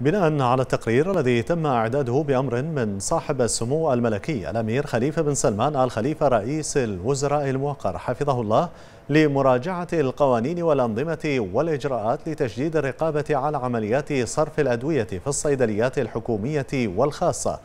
بناء على التقرير الذي تم إعداده بأمر من صاحب السمو الملكي الأمير خليفة بن سلمان الخليفة رئيس الوزراء الموقر حفظه الله لمراجعة القوانين والأنظمة والإجراءات لتشديد الرقابة على عمليات صرف الأدوية في الصيدليات الحكومية والخاصة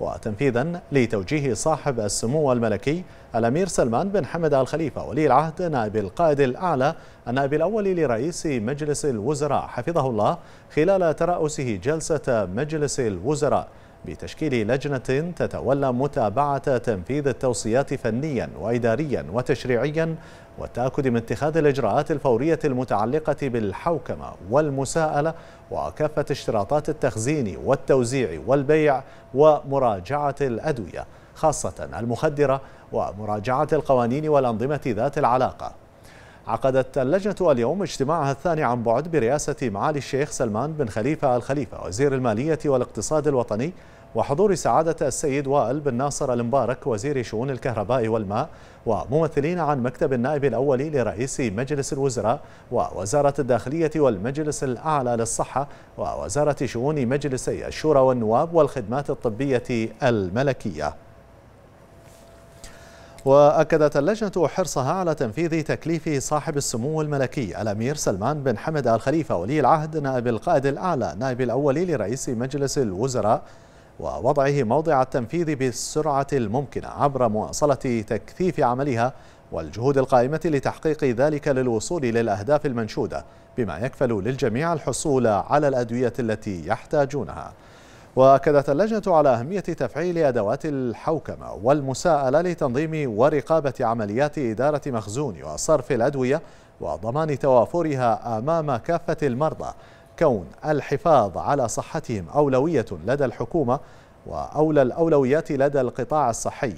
وتنفيذا لتوجيه صاحب السمو الملكي الأمير سلمان بن حمد الخليفة ولي العهد نائب القائد الأعلى النائب الأول لرئيس مجلس الوزراء حفظه الله خلال ترأسه جلسة مجلس الوزراء بتشكيل لجنة تتولى متابعة تنفيذ التوصيات فنيا وإداريا وتشريعيا والتأكد من اتخاذ الإجراءات الفورية المتعلقة بالحوكمة والمساءلة وكافة اشتراطات التخزين والتوزيع والبيع ومراجعة الأدوية خاصة المخدرة ومراجعة القوانين والأنظمة ذات العلاقة عقدت اللجنة اليوم اجتماعها الثاني عن بعد برئاسة معالي الشيخ سلمان بن خليفة الخليفة وزير المالية والاقتصاد الوطني وحضور سعادة السيد وائل بن ناصر المبارك وزير شؤون الكهرباء والماء وممثلين عن مكتب النائب الأولي لرئيس مجلس الوزراء ووزارة الداخلية والمجلس الأعلى للصحة ووزارة شؤون مجلسي الشورى والنواب والخدمات الطبية الملكية وأكدت اللجنة حرصها على تنفيذ تكليف صاحب السمو الملكي الأمير سلمان بن حمد الخليفة ولي العهد نائب القائد الأعلى نائب الأول لرئيس مجلس الوزراء ووضعه موضع التنفيذ بالسرعة الممكنة عبر مواصلة تكثيف عملها والجهود القائمة لتحقيق ذلك للوصول للأهداف المنشودة بما يكفل للجميع الحصول على الأدوية التي يحتاجونها وأكدت اللجنة على أهمية تفعيل أدوات الحوكمة والمساءلة لتنظيم ورقابة عمليات إدارة مخزون وصرف الأدوية وضمان توافرها أمام كافة المرضى كون الحفاظ على صحتهم أولوية لدى الحكومة وأولى الأولويات لدى القطاع الصحي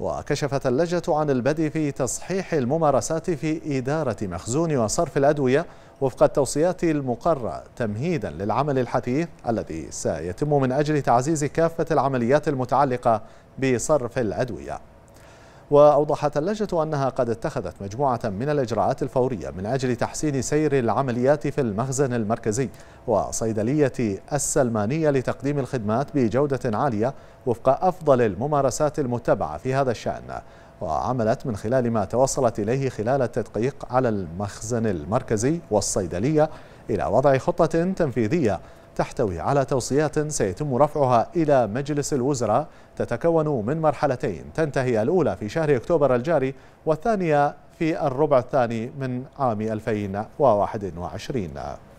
وكشفت اللجنة عن البدء في تصحيح الممارسات في إدارة مخزون وصرف الأدوية وفق التوصيات المقرة تمهيدا للعمل الحثيث الذي سيتم من أجل تعزيز كافة العمليات المتعلقة بصرف الأدوية وأوضحت اللجنة أنها قد اتخذت مجموعة من الإجراءات الفورية من أجل تحسين سير العمليات في المخزن المركزي وصيدلية السلمانية لتقديم الخدمات بجودة عالية وفق أفضل الممارسات المتبعة في هذا الشأن وعملت من خلال ما توصلت إليه خلال التدقيق على المخزن المركزي والصيدلية إلى وضع خطة تنفيذية تحتوي على توصيات سيتم رفعها إلى مجلس الوزراء تتكون من مرحلتين تنتهي الأولى في شهر أكتوبر الجاري والثانية في الربع الثاني من عام 2021